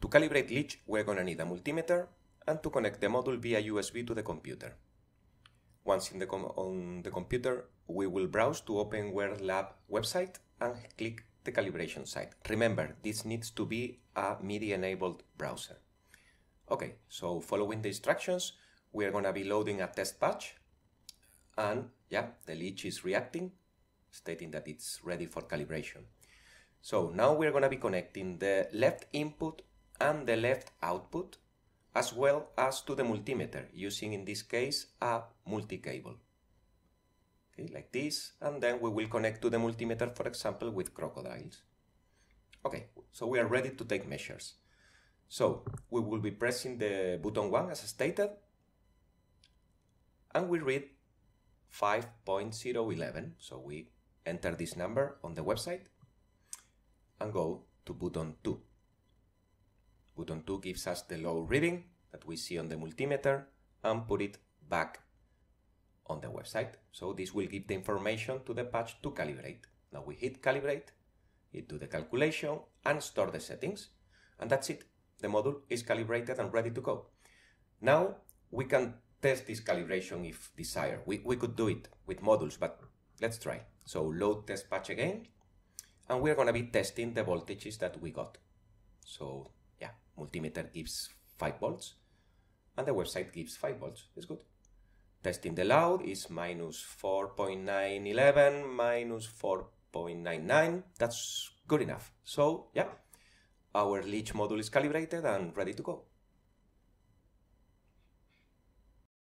To calibrate Leech, we're gonna need a multimeter and to connect the module via USB to the computer. Once the com on the computer, we will browse to OpenWare Lab website and click the calibration site. Remember, this needs to be a MIDI-enabled browser. Okay, so following the instructions, we are gonna be loading a test patch and yeah, the leech is reacting stating that it's ready for calibration. So now we're going to be connecting the left input and the left output as well as to the multimeter using in this case a multi-cable. Okay, like this and then we will connect to the multimeter for example with crocodiles. Okay, so we are ready to take measures. So we will be pressing the button 1 as stated and we read 5.011 so we enter this number on the website and go to button 2. Button 2 gives us the low reading that we see on the multimeter and put it back on the website. So this will give the information to the patch to calibrate. Now we hit calibrate, it do the calculation and store the settings. And that's it. The module is calibrated and ready to go. Now we can test this calibration if desired. We, we could do it with modules, but Let's try. So load test patch again, and we're gonna be testing the voltages that we got. So yeah, multimeter gives 5 volts, and the website gives 5 volts, it's good. Testing the loud is minus 4.911, minus 4.99, that's good enough. So yeah, our leech module is calibrated and ready to go.